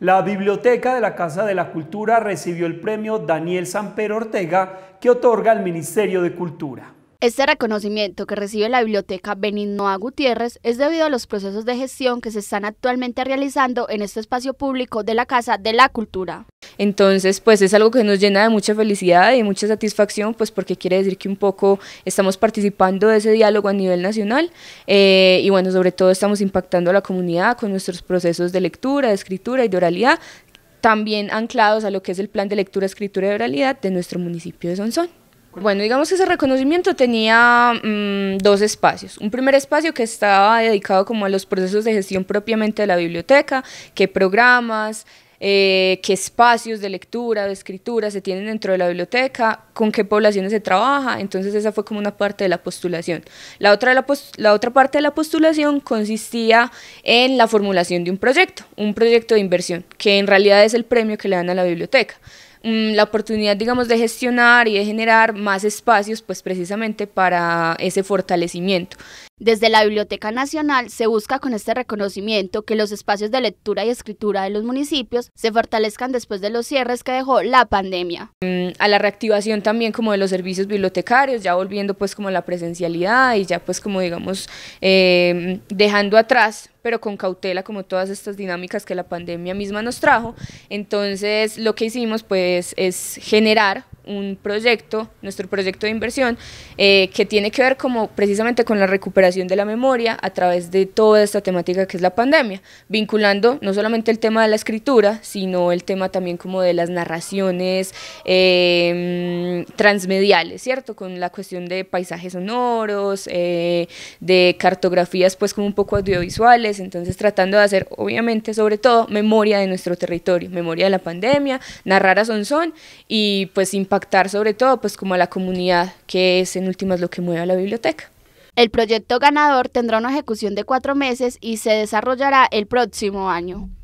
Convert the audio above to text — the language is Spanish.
La Biblioteca de la Casa de la Cultura recibió el premio Daniel Samper Ortega que otorga el Ministerio de Cultura. Este reconocimiento que recibe la biblioteca Beninoa Gutiérrez es debido a los procesos de gestión que se están actualmente realizando en este espacio público de la Casa de la Cultura. Entonces, pues es algo que nos llena de mucha felicidad y mucha satisfacción, pues porque quiere decir que un poco estamos participando de ese diálogo a nivel nacional eh, y bueno, sobre todo estamos impactando a la comunidad con nuestros procesos de lectura, de escritura y de oralidad, también anclados a lo que es el plan de lectura, escritura y oralidad de nuestro municipio de Sonsón. Bueno, digamos que ese reconocimiento tenía mm, dos espacios. Un primer espacio que estaba dedicado como a los procesos de gestión propiamente de la biblioteca, qué programas, eh, qué espacios de lectura, de escritura se tienen dentro de la biblioteca, con qué poblaciones se trabaja, entonces esa fue como una parte de la postulación. la otra parte de la postulación consistía en la formulación de un proyecto, un proyecto de inversión, que en realidad es el premio que le dan a la biblioteca. Mm, la oportunidad, digamos, de gestionar y de generar más espacios, pues precisamente para ese fortalecimiento. Desde la Biblioteca Nacional se busca con este reconocimiento que los espacios de lectura y escritura de los municipios se fortalezcan después de los cierres que dejó la pandemia. Mm, a la reactivación también como de los servicios bibliotecarios, ya volviendo pues como la presencialidad y ya pues como digamos em, dejando atrás pero con cautela como todas estas dinámicas que la pandemia misma nos trajo. Entonces lo que hicimos pues es generar un proyecto, nuestro proyecto de inversión, eh, que tiene que ver como precisamente con la recuperación de la memoria a través de toda esta temática que es la pandemia, vinculando no solamente el tema de la escritura, sino el tema también como de las narraciones em, transmediales, ¿cierto? Con la cuestión de paisajes sonoros, eh, de cartografías pues como un poco audiovisuales, entonces tratando de hacer obviamente sobre todo memoria de nuestro territorio, memoria de la pandemia, narrar a son son y pues impactar impactar sobre todo pues como a la comunidad, que es en últimas lo que mueve a la biblioteca. El proyecto ganador tendrá una ejecución de cuatro meses y se desarrollará el próximo año.